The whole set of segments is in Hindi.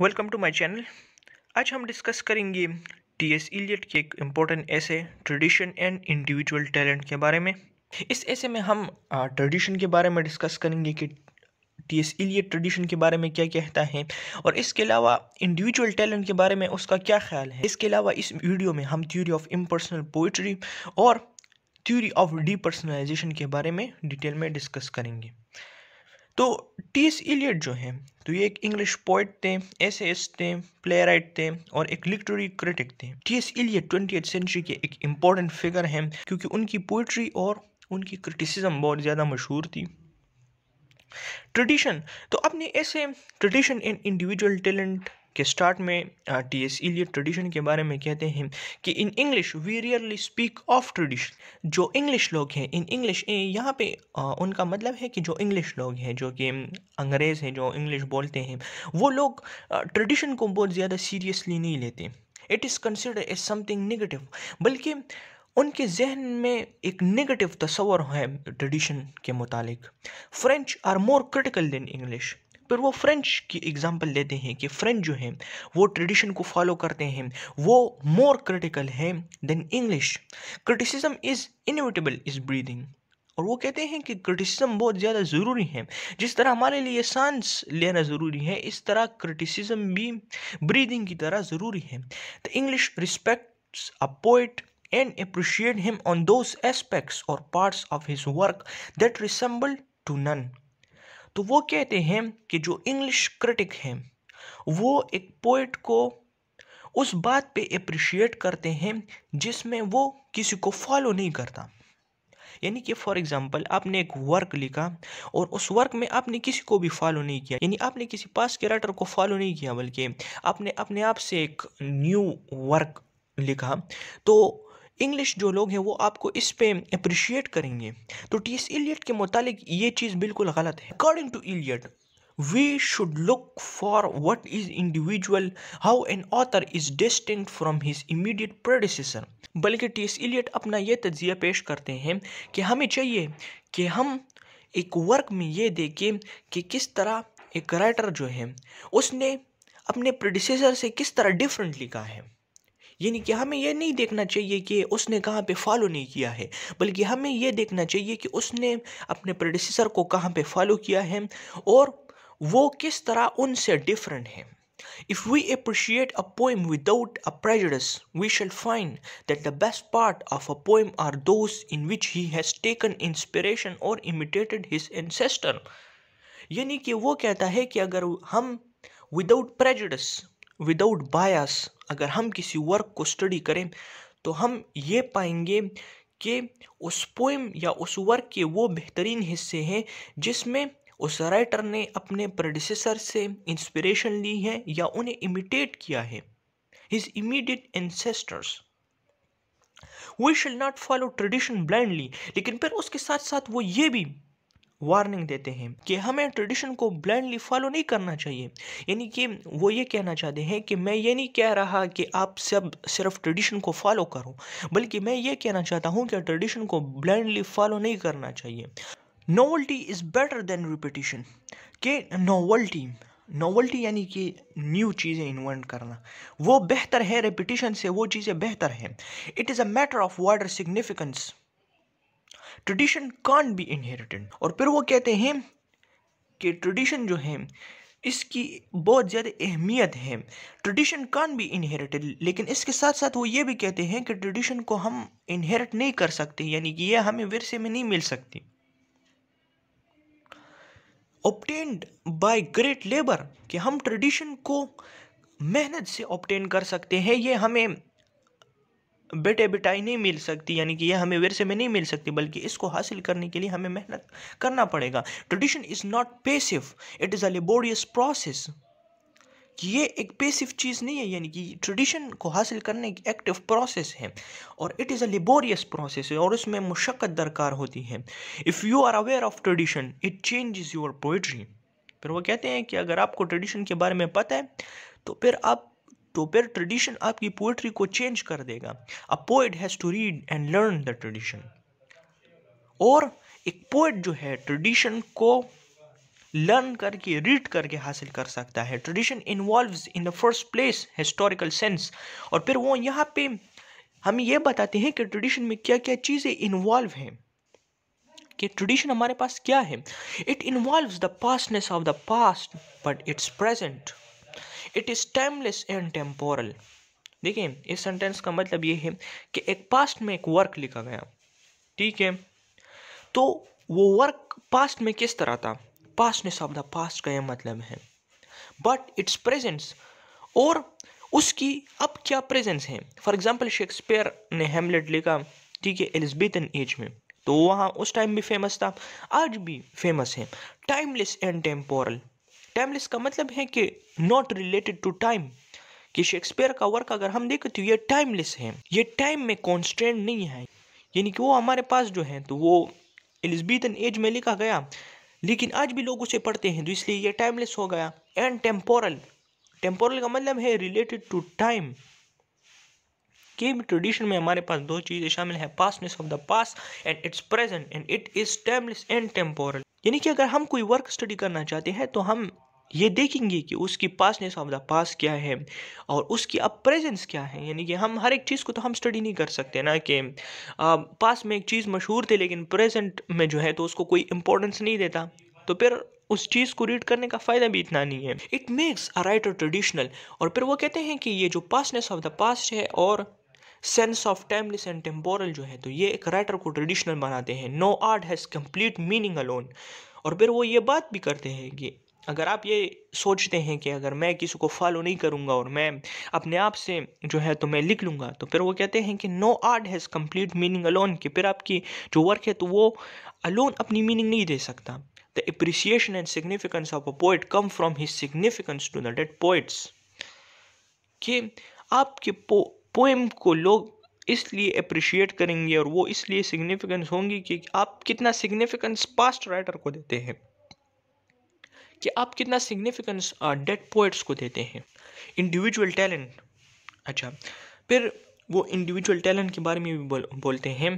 वेलकम टू माय चैनल आज हम डिस्कस करेंगे टी एस इलियट के एक इम्पोर्टेंट ऐसे ट्रेडिशन एंड इंडिविजुअल टैलेंट के बारे में इस ऐसे में हम ट्रेडिशन के बारे में डिस्कस करेंगे कि टी एस इलियट ट्रेडिशन के बारे में क्या कहता है और इसके अलावा इंडिविजुअल टैलेंट के बारे में उसका क्या ख्याल है इसके अलावा इस वीडियो में हम थ्यूरी ऑफ इम्पर्सनल पोइट्री और थ्यूरी ऑफ डीपर्सनलाइजेशन के बारे में डिटेल में डिस्कस करेंगे तो टी एस एलियट जो है तो ये एक इंग्लिश पोइट थे एस थे प्ले राइट थे और एक लिटरेरी क्रिटिक थे T S Eliot twenty century के एक इम्पॉर्टेंट फिगर हैं क्योंकि उनकी पोइट्री और उनकी क्रिटिसिज्म बहुत ज़्यादा मशहूर थी ट्रेडिशन तो अपने ऐसे ट्रेडिशन एंड इंडिविजुअल टैलेंट के स्टार्ट में टी एस इलियट ट्रेडिशन के बारे में कहते हैं कि in English we rarely speak of tradition जो इंग्लिश लोग हैं इन इंग्लिश यहाँ पे उनका मतलब है कि जो इंग्लिश लोग हैं जो कि अंग्रेज़ हैं जो इंग्लिश बोलते हैं वो लोग ट्रेडिशन को बहुत ज़्यादा सीरियसली नहीं लेते it is consider as something negative बल्कि उनके जहन में एक नेगेटिव तस्वर है ट्रेडिशन के मुतालिक French are more critical than English पर वो फ्रेंच की एग्ज़ाम्पल लेते हैं कि फ्रेंच जो है वो ट्रेडिशन को फॉलो करते हैं वो मोर क्रिटिकल है than English criticism is inevitable is breathing और वो कहते हैं कि क्रिटिसिज्म बहुत ज़्यादा ज़रूरी है जिस तरह हमारे लिए सांस लेना ज़रूरी है इस तरह क्रिटिसिज्म भी ब्रीदिंग की तरह ज़रूरी है the English respects a poet and appreciate him on those aspects और parts of his work that resemble to none तो वो कहते हैं कि जो इंग्लिश क्रिटिक हैं वो एक पोइट को उस बात पे अप्रिशिएट करते हैं जिसमें वो किसी को फॉलो नहीं करता यानी कि फॉर एग्जांपल आपने एक वर्क लिखा और उस वर्क में आपने किसी को भी फॉलो नहीं किया यानी आपने किसी पास के राइटर को फॉलो नहीं किया बल्कि आपने अपने आप से एक न्यू वर्क लिखा तो इंग्लिश जो लोग हैं वो आपको इस पे अप्रिशिएट करेंगे तो टी एस इलियट के मुतालिक ये चीज़ बिल्कुल गलत है according to Eliot we should look for what is individual how an author is distinguished from his immediate predecessor बल्कि टी एस इलियट अपना ये तजिया पेश करते हैं कि हमें चाहिए कि हम एक वर्क में ये देखें कि किस तरह एक राइटर जो है उसने अपने प्रोड्यूसर से किस तरह डिफरेंट लिखा है यानी कि हमें यह नहीं देखना चाहिए कि उसने कहाँ पे फॉलो नहीं किया है बल्कि हमें यह देखना चाहिए कि उसने अपने प्रोड्यूसर को कहाँ पे फॉलो किया है और वो किस तरह उनसे डिफरेंट है If we appreciate a poem without a prejudice, we shall find that the best part of a poem are those in which he has taken inspiration or imitated his ancestor. यानी कि वो कहता है कि अगर हम विदाउट प्रेजुडिस विदाउट बायस अगर हम किसी वर्क को स्टडी करें तो हम ये पाएंगे कि उस पोइम या उस वर्क के वो बेहतरीन हिस्से हैं जिसमें उस राइटर ने अपने प्रोड्यूसर से इंस्पिरेशन ली है या उन्हें इमिटेट किया है his immediate ancestors we shall not follow tradition blindly लेकिन फिर उसके साथ साथ वो ये भी वार्निंग देते हैं कि हमें ट्रेडिशन को ब्लाइंडली फॉलो नहीं करना चाहिए यानी कि वो ये कहना चाहते हैं कि मैं ये नहीं कह रहा कि आप सब सिर्फ ट्रेडिशन को फॉलो करो बल्कि मैं ये कहना चाहता हूँ कि ट्रेडिशन को ब्लाइंडली फॉलो नहीं करना चाहिए novelty is better than repetition के नोवल्टी नोवल्टी यानी कि न्यू चीज़ें इन्वेंट करना वो बेहतर है रिपीटिशन से वो चीज़ें बेहतर हैं it is a matter of wider significance tradition can't be inherited और फिर वो कहते हैं कि ट्रेडिशन जो है इसकी बहुत ज़्यादा अहमियत है ट्रेडिशन कान भी इनहेरिटेड लेकिन इसके साथ साथ वो ये भी कहते हैं कि ट्रेडिशन को हम इनहेरिट नहीं कर सकते यानी कि यह हमें विरसे में नहीं मिल सकती ऑप्टेंड बाय ग्रेट लेबर कि हम ट्रेडिशन को मेहनत से ऑप्टेन कर सकते हैं ये हमें बेटे बिटाई नहीं मिल सकती यानी कि यह हमें वैसे में नहीं मिल सकती बल्कि इसको हासिल करने के लिए हमें मेहनत करना पड़ेगा tradition is not passive it is a laborious process कि ये एक पेसिव चीज़ नहीं है यानी कि ट्रेडिशन को हासिल करने की एक्टिव प्रोसेस है और it is a laborious process है और उसमें मुशक्क़त दरकार होती है if you are aware of tradition it changes your poetry फिर वो कहते हैं कि अगर आपको ट्रेडिशन के बारे में पता है तो फिर आप टोपेर तो फिर ट्रेडिशन आपकी पोइट्री को चेंज कर देगा a poet has to read and learn the tradition और एक पोइट जो है ट्रेडिशन को लर्न करके रीड करके हासिल कर सकता है tradition involve in the first place historical sense और फिर वो यहाँ पे हम ये बताते हैं कि ट्रेडिशन में क्या क्या चीज़ें इन्वॉल्व हैं कि ट्रेडिशन हमारे पास क्या है it involve the pastness of the past but it's present it is timeless and temporal देखिए इस सेंटेंस का मतलब ये है कि एक पास्ट में एक वर्क लिखा गया ठीक है तो वो वर्क पास्ट में किस तरह था पास्ट ने शब्द पास्ट का यह मतलब है बट इट्स प्रेजेंस और उसकी अब क्या प्रेजेंस है फॉर एग्जाम्पल शेक्सपियर ने हेमलेट लिखा ठीक है एलिजबेथन एज में तो वहाँ उस टाइम भी फेमस था आज भी फेमस है टाइमलेस एंड टेम्पोरल टाइमलेस का मतलब है कि नॉट रिलेटेड टू टाइम कि शेक्सपियर का वर्क अगर हम देखें तो ये टाइमलेस है ये टाइम में कॉन्स्टेंट नहीं है यानी कि वो हमारे पास जो है तो वो एलिजबीथन एज में लिखा गया लेकिन आज भी लोग उसे पढ़ते हैं तो इसलिए ये टाइमलेस हो गया एंड टेम्पोरल टेम्पोरल का मतलब है रिलेटेड टू टाइम के भी ट्रेडिशन में हमारे पास दो चीज़ें शामिल हैं pastness of the past and it's present and it is timeless and temporal यानी कि अगर हम कोई वर्क स्टडी करना चाहते हैं तो हम ये देखेंगे कि उसकी पासनेस ऑफ द पास क्या है और उसकी अब प्रेजेंस क्या है यानी कि हम हर एक चीज़ को तो हम स्टडी नहीं कर सकते ना कि पास में एक चीज़ मशहूर थी लेकिन प्रेजेंट में जो है तो उसको कोई इम्पोर्टेंस नहीं देता तो फिर उस चीज़ को रीड करने का फ़ायदा भी इतना नहीं है it makes a writer traditional और फिर वो कहते हैं कि ये जो पासनेस ऑफ द पास्ट है और sense of timeless and temporal जो है तो ये एक राइटर को ट्रेडिशनल बनाते हैं no art has complete meaning alone और फिर वो ये बात भी करते हैं कि अगर आप ये सोचते हैं कि अगर मैं किसी को फॉलो नहीं करूँगा और मैं अपने आप से जो है तो मैं लिख लूँगा तो फिर वो कहते हैं कि no art has complete meaning alone कि फिर आपकी जो वर्क है तो वो अलोन अपनी मीनिंग नहीं दे सकता the appreciation and significance of a poet come from his significance to the dead poets कि आपके पो पोएम को लोग इसलिए अप्रिशिएट करेंगे और वो इसलिए सिग्निफिकेंस होंगी कि आप कितना सिग्निफिकेंस पास्ट राइटर को देते हैं कि आप कितना सिग्निफिकेंस डेड पोइट्स को देते हैं इंडिविजुअल टैलेंट अच्छा फिर वो इंडिविजुअल टैलेंट के बारे में भी बोल, बोलते हैं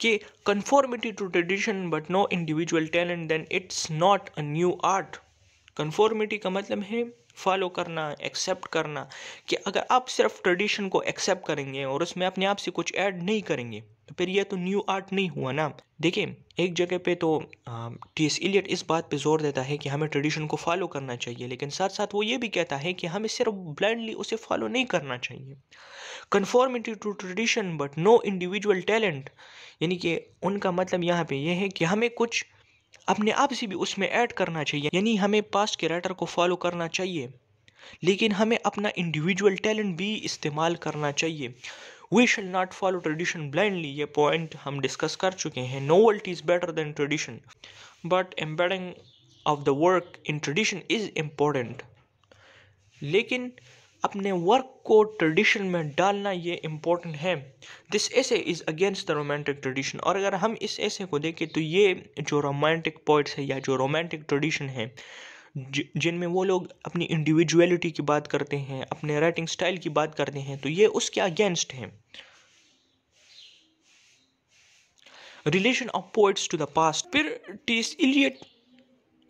कि conformity to tradition but no individual talent then it's not a new art conformity का मतलब है फॉलो करना एक्सेप्ट करना कि अगर आप सिर्फ ट्रेडिशन को एक्सेप्ट करेंगे और उसमें अपने आप से कुछ ऐड नहीं करेंगे तो फिर यह तो न्यू आर्ट नहीं हुआ ना देखिए एक जगह पे तो टी एस इलियट इस बात पे जोर देता है कि हमें ट्रेडिशन को फॉलो करना चाहिए लेकिन साथ साथ वो ये भी कहता है कि हमें सिर्फ ब्लाइंडली उसे फॉलो नहीं करना चाहिए conformity to tradition but no individual talent यानी कि उनका मतलब यहाँ पे यह है कि हमें कुछ अपने आप से भी उसमें ऐड करना चाहिए यानी हमें पास्ट के राइटर को फॉलो करना चाहिए लेकिन हमें अपना इंडिविजुअल टैलेंट भी इस्तेमाल करना चाहिए we shall not follow tradition blindly ये पॉइंट हम डिस्कस कर चुके हैं novelty is better than tradition but embedding of the work in tradition is important लेकिन अपने वर्क को ट्रेडिशन में डालना ये इम्पोर्टेंट है this essay is against the romantic tradition और अगर हम इस ऐसे को देखें तो ये जो रोमांटिक पोइट्स है या जो रोमांटिक ट्रेडिशन है जिनमें वो लोग अपनी इंडिविजुअलिटी की बात करते हैं अपने राइटिंग स्टाइल की बात करते हैं तो ये उसके अगेंस्ट हैं relation of poets to the past फिर टीस इलियट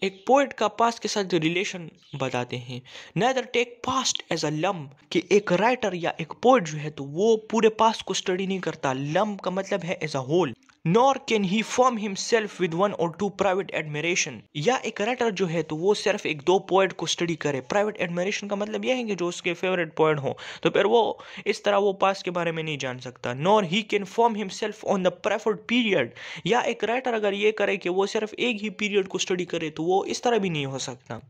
एक पोइट का पास्ट के साथ रिलेशन बताते हैं neither take past as a lump कि एक राइटर या एक पोइट जो है तो वो पूरे पास्ट को स्टडी नहीं करता लम का मतलब है as a whole nor can he form himself with one or two private admiration या एक राइटर जो है तो वो सिर्फ एक दो पोइट को स्टडी करे प्राइवेट एडमिरेशन का मतलब यह है कि जो उसके फेवरेट पोइट हो तो फिर वो इस तरह वो पास के बारे में नहीं जान सकता nor he can form himself on the preferred period या एक राइटर अगर ये करे कि वो सिर्फ एक ही पीरियड को स्टडी करे तो वो इस तरह भी नहीं हो सकता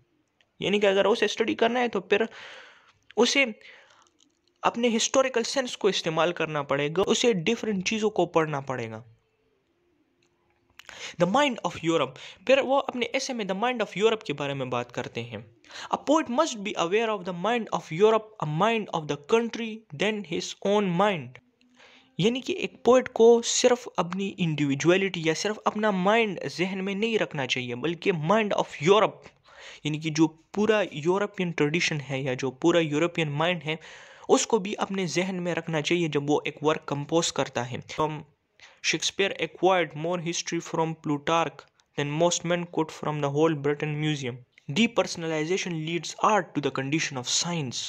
यानी कि अगर उसे स्टडी करना है तो फिर उसे अपने हिस्टोरिकल सेंस को इस्तेमाल करना पड़ेगा उसे डिफरेंट चीज़ों को पढ़ना पड़ेगा द माइंड ऑफ यूरोप फिर वो अपने ऐसे में द माइंड ऑफ यूरोप के बारे में बात करते हैं a poet must be aware of the mind of Europe a mind of the country than his own mind यानी कि एक पोइट को सिर्फ अपनी इंडिविजुअलिटी या सिर्फ अपना माइंड जहन में नहीं रखना चाहिए बल्कि माइंड ऑफ यूरोप यानी कि जो पूरा यूरोपियन ट्रेडिशन है या जो पूरा यूरोपियन माइंड है उसको भी अपने जहन में रखना चाहिए जब वो एक वर्क कंपोज करता है तो हम Shakespeare acquired more history from Plutarch than most men could from the whole Britain Museum. Depersonalization leads art to the condition of science.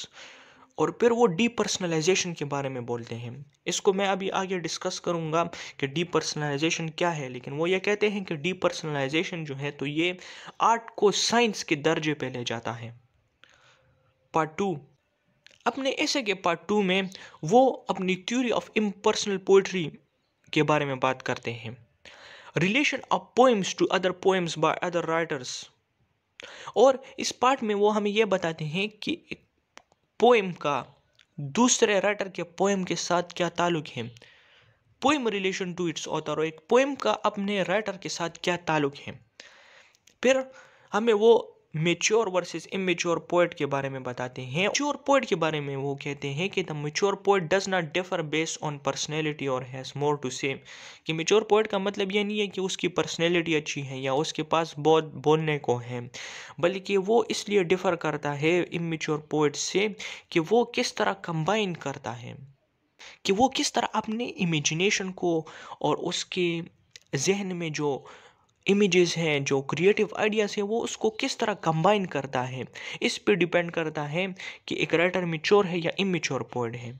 और फिर वो डीपर्सनलाइजेशन के बारे में बोलते हैं इसको मैं अभी आगे डिस्कस करूँगा कि डीपर्सनलाइजेशन क्या है लेकिन वो ये कहते हैं कि डीपर्सनलाइजेशन जो है तो ये आर्ट को साइंस के दर्जे पे ले जाता है पार्ट टू अपने ऐसे के पार्ट टू में वो अपनी थ्योरी ऑफ इम्पर्सनल पोइट्री के बारे में बात करते हैं relation of poems to other poems by other writers और इस पार्ट में वो हमें ये बताते हैं कि एक पोएम का दूसरे राइटर के पोएम के साथ क्या ताल्लुक है poem relation to its author और एक पोएम का अपने राइटर के साथ क्या ताल्लुक है फिर हमें वो मेच्योर वर्सेस इमेच्योर पोइट के बारे में बताते हैं मेच्योर पोइट के बारे में वो कहते हैं कि the mature poet does not differ based on personality और हैज़ मोर टू सेम कि मेच्योर पोइट का मतलब ये नहीं है कि उसकी पर्सनैलिटी अच्छी है या उसके पास बहुत बोलने को है बल्कि वो इसलिए डिफ़र करता है इमेच्योर पोइट से कि वो किस तरह कंबाइन करता है कि वो किस तरह अपने इमेजिनेशन को और उसके जहन में जो इमेजेस हैं जो क्रिएटिव आइडियाज़ हैं वो उसको किस तरह कंबाइन करता है इस पे डिपेंड करता है कि एक राइटर मिच्योर है या इमेच्योर पोइट है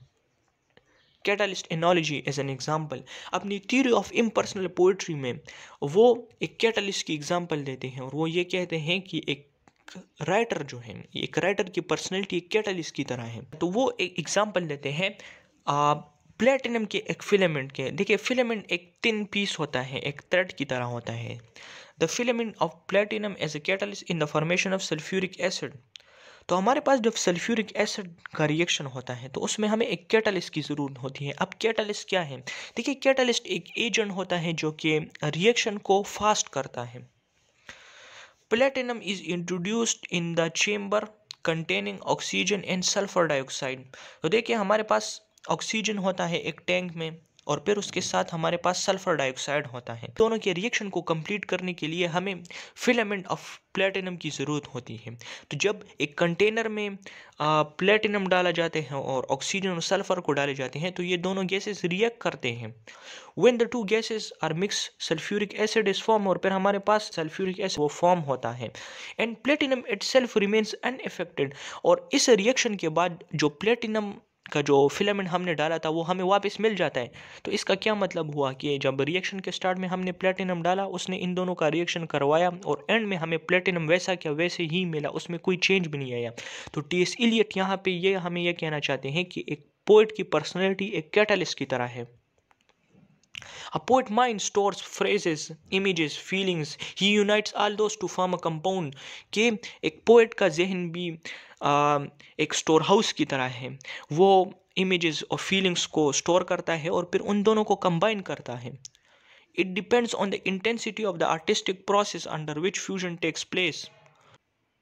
catalyst analogy as an example अपनी थ्योरी ऑफ इम्पर्सनल पोइट्री में वो एक कैटालिस्ट की एग्जाम्पल देते हैं और वो ये कहते हैं कि एक राइटर जो है एक राइटर की पर्सनैलिटी एक कैटलिस्ट की तरह है तो वो एक एग्जाम्पल देते हैं प्लेटिनम के एक फिलामेंट के देखिए फिलामेंट एक तीन पीस होता है एक थ्रेड की तरह होता है the filament of platinum as a catalyst in the formation of sulphuric acid तो हमारे पास जब सल्फ्यूरिक एसिड का रिएक्शन होता है तो उसमें हमें एक कैटलिस्ट की ज़रूरत होती है अब कैटलिस्ट क्या है देखिए कैटलिस्ट एक एजेंट होता है जो कि रिएक्शन को फास्ट करता है platinum is introduced in the chamber containing oxygen and sulphur dioxide तो देखिए हमारे पास ऑक्सीजन होता है एक टैंक में और फिर उसके साथ हमारे पास सल्फर डाइऑक्साइड होता है दोनों के रिएक्शन को कंप्लीट करने के लिए हमें फिलामेंट ऑफ प्लेटिनम की ज़रूरत होती है तो जब एक कंटेनर में प्लेटिनम डाला जाते हैं और ऑक्सीजन और सल्फर को डाले जाते हैं तो ये दोनों गैसेस रिएक्ट करते हैं when the two gases are mix sulphuric acid is form और फिर हमारे पास सल्फ्यूरिक एसिड वो फॉर्म होता है and platinum itself remains unaffected और इस रिएक्शन के बाद जो प्लेटिनम का जो फिलामेंट हमने डाला था वो हमें वापस मिल जाता है तो इसका क्या मतलब हुआ कि जब रिएक्शन के स्टार्ट में हमने प्लेटिनम डाला उसने इन दोनों का रिएक्शन करवाया और एंड में हमें प्लेटिनम वैसा क्या वैसे ही मिला उसमें कोई चेंज भी नहीं आया तो टी एस इलियट यहाँ पर ये हमें यह कहना चाहते हैं कि एक पोइट की पर्सनैलिटी एक कैटलिस्ट की तरह है A poet mind stores phrases, images, feelings. He unites all those to form a compound. के एक poet का जहन भी आ, एक storehouse की तरह है वो images और feelings को store करता है और फिर उन दोनों को combine करता है It depends on the intensity of the artistic process under which fusion takes place.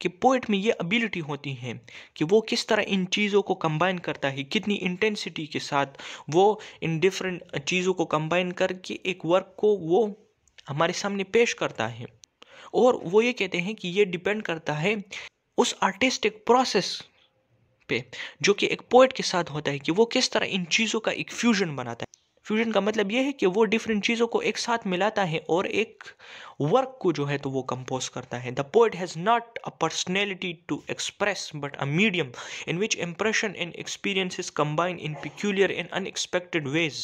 कि पोइट में ये एबिलिटी होती है कि वो किस तरह इन चीज़ों को कंबाइन करता है कितनी इंटेंसिटी के साथ वो इन डिफरेंट चीज़ों को कंबाइन करके एक वर्क को वो हमारे सामने पेश करता है और वो ये कहते हैं कि ये डिपेंड करता है उस आर्टिस्टिक प्रोसेस पे जो कि एक पोइट के साथ होता है कि वो किस तरह इन चीज़ों का एक फ्यूजन बनाता है फ्यूजन का मतलब ये है कि वो डिफरेंट चीज़ों को एक साथ मिलाता है और एक वर्क को जो है तो वो कंपोज करता है the poet has not a personality to express but a medium in which impression and experiences combine in peculiar and unexpected ways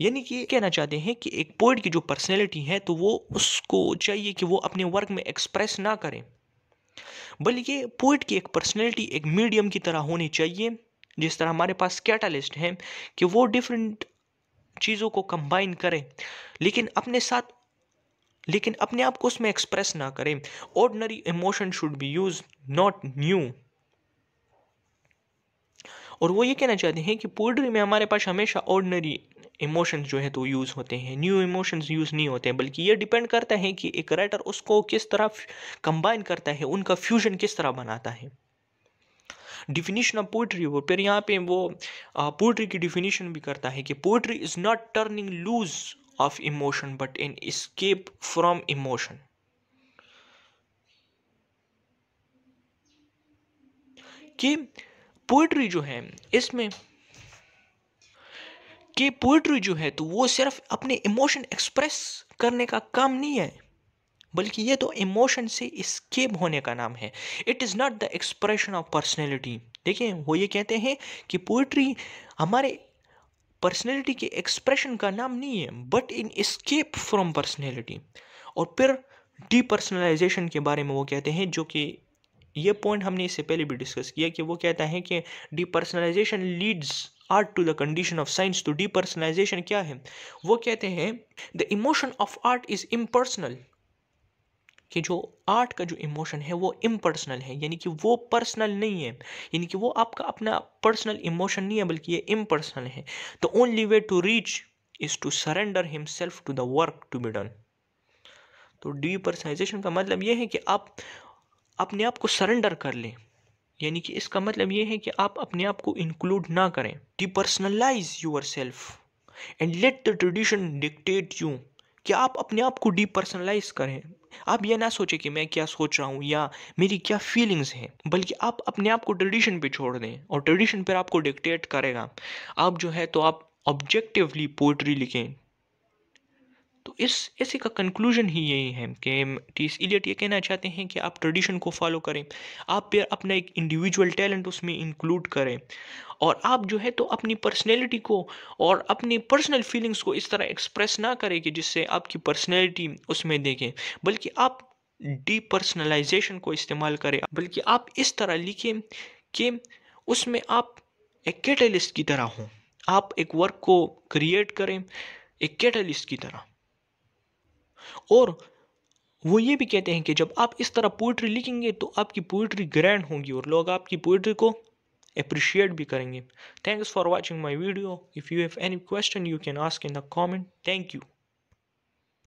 यानी कि कहना चाहते हैं कि एक पोइट की जो पर्सनैलिटी है तो वो उसको चाहिए कि वो अपने वर्क में एक्सप्रेस ना करें बल्कि पोइट की एक पर्सनैलिटी एक मीडियम की तरह होनी चाहिए जिस तरह हमारे पास कैटालिस्ट हैं कि वो डिफरेंट चीज़ों को कंबाइन करें लेकिन अपने साथ लेकिन अपने आप को उसमें एक्सप्रेस ना करें ordinary emotion should be use not new और वो ये कहना चाहते हैं कि पोइट्री में हमारे पास हमेशा ऑर्डनरी इमोशंस जो है तो यूज़ होते हैं न्यू इमोशंस यूज़ नहीं होते हैं बल्कि ये डिपेंड करता है कि एक राइटर उसको किस तरह कंबाइन करता है उनका फ्यूजन किस तरह बनाता है डिफिनीशन ऑफ पोइट्री वो फिर यहाँ पे वो पोइट्री की डिफिनीशन भी करता है कि poetry is not turning loose of emotion but an escape from emotion कि पोइट्री जो है इसमें कि पोइट्री जो है तो वो सिर्फ अपने इमोशन एक्सप्रेस करने का काम नहीं है बल्कि ये तो इमोशन से इस्केप होने का नाम है it is not the expression of personality देखिए वो ये कहते हैं कि पोइट्री हमारे पर्सनैलिटी के एक्सप्रेशन का नाम नहीं है but an escape from personality और फिर डीपर्सनलाइजेशन के बारे में वो कहते हैं जो कि ये पॉइंट हमने इससे पहले भी डिस्कस किया कि वो कहता है कि depersonalization leads art to the condition of science तो डीपर्सनलाइजेशन क्या है वो कहते हैं the emotion of art is impersonal कि जो आर्ट का जो इमोशन है वो इम्पर्सनल है यानी कि वो पर्सनल नहीं है यानी कि वो आपका अपना पर्सनल इमोशन नहीं है बल्कि ये इम्पर्सनल है the only way to reach is to surrender himself to the work to be done तो डीपर्सनाइजेशन का मतलब ये है कि आप अपने आप को सरेंडर कर लें यानी कि इसका मतलब ये है कि आप अपने आप को इंक्लूड ना करें depersonalize yourself and let the tradition dictate you कि आप अपने आप को डिपर्सनलाइज करें आप यह ना सोचें कि मैं क्या सोच रहा हूँ या मेरी क्या फीलिंग्स हैं बल्कि आप अपने आप को ट्रेडिशन पे छोड़ दें और ट्रेडिशन पर आपको डिक्टेट करेगा आप जो है तो आप ऑब्जेक्टिवली पोइट्री लिखें तो इस ऐसे का कंक्लूजन ही यही है कि टीस इलियट ये कहना चाहते हैं कि आप ट्रेडिशन को फॉलो करें आप फिर अपना एक इंडिविजुअल टैलेंट उसमें इंक्लूड करें और आप जो है तो अपनी पर्सनैलिटी को और अपनी पर्सनल फीलिंग्स को इस तरह एक्सप्रेस ना करें कि जिससे आपकी पर्सनैलिटी उसमें देखें बल्कि आप डीपर्सनलाइजेशन को इस्तेमाल करें बल्कि आप इस तरह लिखें कि उसमें आप एक कैटलिस्ट की तरह हों आप एक वर्क को क्रिएट करें एक कैटलिस्ट की तरह और वो ये भी कहते हैं कि जब आप इस तरह पोइट्री लिखेंगे तो आपकी पोइट्री ग्रैंड होगी और लोग आपकी पोइट्री को appreciate bhi thanks for watching my video if you have any question you can ask in the comment thank you